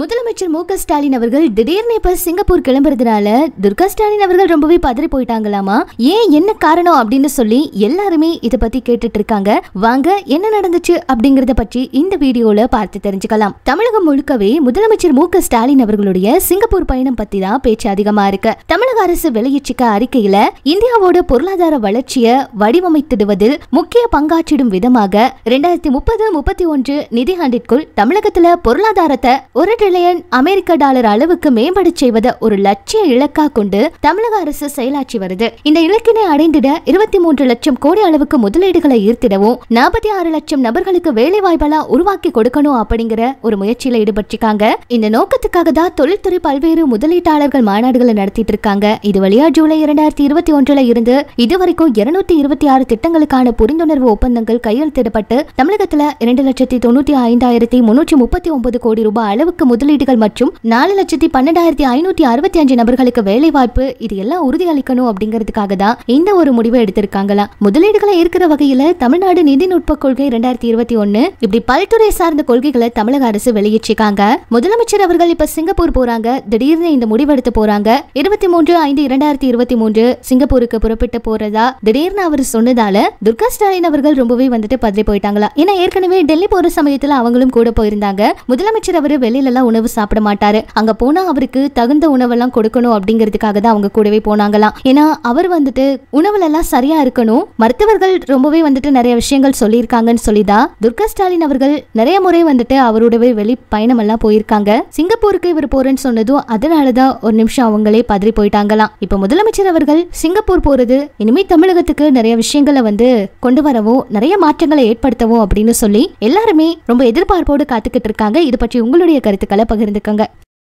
முதலமைச்சர் மு க ஸ்டாலின் அவர்கள் திடீர்னு இப்ப சிங்கப்பூர் கிளம்புறதுனால துர்கா ஸ்டாலின் அவர்கள் ரொம்பவே பதறி போயிட்டாங்களாமா ஏன் என்ன காரணம் அப்படின்னு சொல்லி எல்லாருமே இதை பத்தி கேட்டுட்டு இருக்காங்க வாங்க என்ன நடந்துச்சு அப்படிங்கறத பற்றி இந்த வீடியோல பார்த்து தெரிஞ்சுக்கலாம் தமிழகம் முழுக்கவே முதலமைச்சர் மு ஸ்டாலின் அவர்களுடைய சிங்கப்பூர் பயணம் பத்தி தான் பேச்சு அதிகமா இருக்கு தமிழக அரசு வெளியிட்டிருக்க அறிக்கையில இந்தியாவோட பொருளாதார வளர்ச்சியை வடிவமைத்திடுவதில் முக்கிய பங்காற்றிடும் விதமாக இரண்டாயிரத்தி முப்பது முப்பத்தி ஒன்று நிதியாண்டிற்குள் தமிழகத்துல பொருளாதாரத்தை ஒரு ட்ரில்லியன் அமெரிக்க டாலர் அளவுக்கு மேம்பட செய்வத ஒரு லட்சிய இலக்கா கொண்டு தமிழக அரசு செயலாற்றி வருது இந்த இலக்கினை அடைந்திட இருபத்தி மூன்று லட்சம் கோடி அளவுக்கு முதலீடுகளை ஈர்த்திடவும் நாற்பத்தி ஆறு லட்சம் நபர்களுக்கு வேலை வாய்ப்பெல்லாம் உருவாக்கி கொடுக்கணும் அப்படிங்கிற ஒரு முயற்சியில ஈடுபட்டிருக்காங்க இந்த நோக்கத்துக்காக தான் தொழில்துறை பல்வேறு முதலீட்டாளர்கள் மாநாடுகளை நடத்திட்டு இருக்காங்க இது வழியா ஜூலை இரண்டாயிரத்தி இருபத்தி ஒன்றுல இருந்து இதுவரைக்கும் இருநூத்தி இருபத்தி ஆறு திட்டங்களுக்கான புரிந்துணர்வு ஒப்பந்தங்கள் கையெழுத்திடப்பட்டு தமிழகத்துல இரண்டு லட்சத்தி தொண்ணூத்தி ஐந்தாயிரத்தி முன்னூற்றி முப்பத்தி ஒன்பது கோடி ரூபாய் அளவுக்கு முதலீடுகள் மற்றும் நாலு லட்சத்தி பன்னெண்டாயிரத்தி ஐநூத்தி அறுபத்தி அஞ்சு நபர்களுக்கு வேலை வாய்ப்பு இது எல்லாம் உறுதி அளிக்கணும் அப்படிங்கிறதுக்காக தான் இந்த ஒரு முடிவை எடுத்திருக்காங்களாம் முதலீடுகளை இருக்கிற வகையில தமிழ்நாடு நிதிநுட்ப கொள்கை இரண்டாயிரத்தி இருபத்தி ஒன்னு இப்படி பல்துறை சார்ந்த கொள்கைகளை தமிழக அரசு வெளியிட்டிருக்காங்க முதலமைச்சர் அவர்கள் இப்ப சிங்கப்பூர் போறாங்க திடீர்னு இந்த முடிவெடுத்து போறாங்க இருபத்தி மூன்று ஐந்து இரண்டாயிரத்தி இருபத்தி மூன்று சிங்கப்பூருக்கு புறப்பட்டு போறதா திடீர்னு அவர் சொன்னதால துர்கா ஸ்டாலின் அவர்கள் ரொம்பவே வந்துட்டு பதறி போயிட்டாங்களா ஏன்னா ஏற்கனவே டெல்லி போற சமயத்துல அவங்களும் கூட போயிருந்தாங்க முதலமைச்சர் அவர் வெளியில எல்லாம் உணவு சாப்பிட மாட்டாரு அங்க போனா அவருக்கு தகுந்த உணவெல்லாம் கொடுக்கணும் அப்படிங்கறதுக்காக தான் அவங்க கூடவே போனாங்களாம் ஏன்னா அவர் வந்துட்டு உணவுல எல்லாம் சரியா இருக்கணும் மருத்துவர்கள் ரொம்பவே வந்துட்டு நிறைய விஷயங்கள் சொல்லியிருக்காங்கன்னு சொல்லிதான் துர்கா ஸ்டாலின் அவர்கள் நிறைய முறை வந்துட்டு அவரோடவே வெளி பயணம் எல்லாம் போயிருக்காங்க சிங்கப்பூருக்கு இவர் போறேன்னு சொன்னதும் அதனாலதான் ஒரு நிமிஷம் அவங்களே பதறி போயிட்டாங்களாம் இப்ப முதலமைச்சர் அவர்கள் சிங்கப்பூர் போறது இனிமே தமிழகத்துக்கு நிறைய விஷயங்களை வந்து கொண்டு வரவும் நிறைய மாற்றங்களை ஏற்படுத்தவும் அப்படின்னு சொல்லி எல்லாருமே ரொம்ப எதிர்பார்ப்போடு காத்துக்கிட்டு இருக்காங்க இது பற்றி உங்களுடைய கருத்துக்கள் தகவல்களை பகிர்ந்துக்கங்க